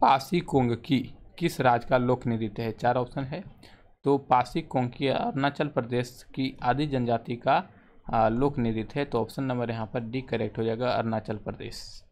पासी कोंगकी किस राज्य का लोक नृत्य है चार ऑप्शन है तो पासी कोंकी अरुणाचल प्रदेश की आदि जनजाति का लोक नृत्य है तो ऑप्शन नंबर यहाँ पर डी करेक्ट हो जाएगा अरुणाचल प्रदेश